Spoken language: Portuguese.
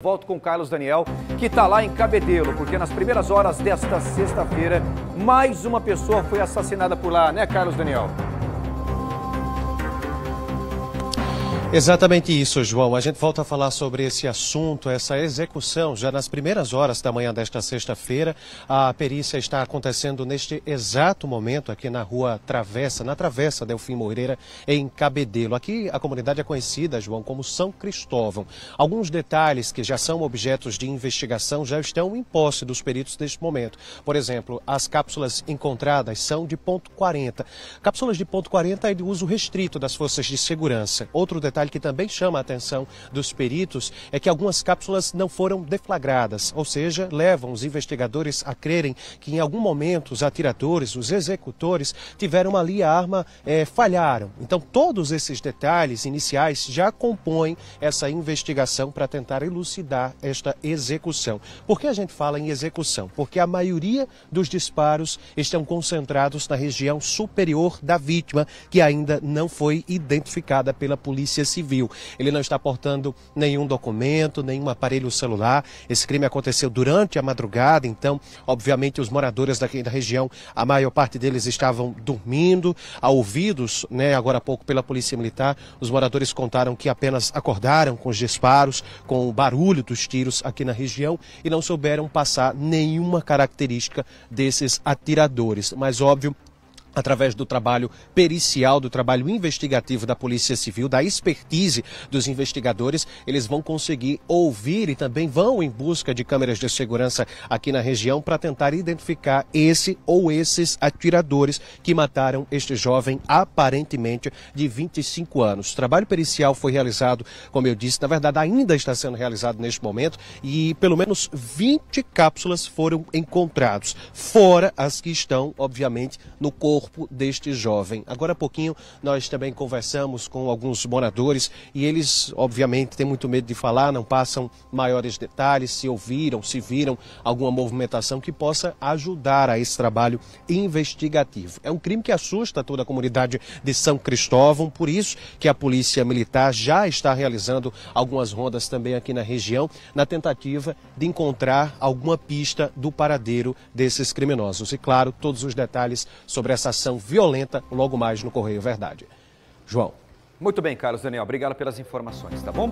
Volto com Carlos Daniel, que está lá em Cabedelo, porque nas primeiras horas desta sexta-feira, mais uma pessoa foi assassinada por lá, né, Carlos Daniel? Exatamente isso, João. A gente volta a falar sobre esse assunto, essa execução. Já nas primeiras horas da manhã desta sexta-feira, a perícia está acontecendo neste exato momento aqui na rua Travessa, na Travessa Delfim Moreira, em Cabedelo. Aqui a comunidade é conhecida, João, como São Cristóvão. Alguns detalhes que já são objetos de investigação já estão em posse dos peritos neste momento. Por exemplo, as cápsulas encontradas são de ponto .40. Cápsulas de ponto .40 é de uso restrito das forças de segurança. Outro detalhe detalhe que também chama a atenção dos peritos é que algumas cápsulas não foram deflagradas, ou seja, levam os investigadores a crerem que em algum momento os atiradores, os executores, tiveram ali a arma, é, falharam. Então, todos esses detalhes iniciais já compõem essa investigação para tentar elucidar esta execução. Por que a gente fala em execução? Porque a maioria dos disparos estão concentrados na região superior da vítima, que ainda não foi identificada pela polícia civil. Ele não está portando nenhum documento, nenhum aparelho celular. Esse crime aconteceu durante a madrugada, então, obviamente, os moradores daqui da região, a maior parte deles estavam dormindo, a ouvidos, né, agora há pouco pela Polícia Militar, os moradores contaram que apenas acordaram com os disparos, com o barulho dos tiros aqui na região e não souberam passar nenhuma característica desses atiradores. Mas óbvio, através do trabalho pericial, do trabalho investigativo da Polícia Civil, da expertise dos investigadores, eles vão conseguir ouvir e também vão em busca de câmeras de segurança aqui na região para tentar identificar esse ou esses atiradores que mataram este jovem aparentemente de 25 anos. O trabalho pericial foi realizado, como eu disse, na verdade ainda está sendo realizado neste momento e pelo menos 20 cápsulas foram encontradas, fora as que estão, obviamente, no corpo corpo deste jovem. Agora há pouquinho nós também conversamos com alguns moradores e eles, obviamente, têm muito medo de falar, não passam maiores detalhes, se ouviram, se viram alguma movimentação que possa ajudar a esse trabalho investigativo. É um crime que assusta toda a comunidade de São Cristóvão, por isso que a Polícia Militar já está realizando algumas rondas também aqui na região, na tentativa de encontrar alguma pista do paradeiro desses criminosos. E claro, todos os detalhes sobre essa violenta logo mais no Correio Verdade. João. Muito bem, Carlos Daniel. Obrigado pelas informações, tá bom?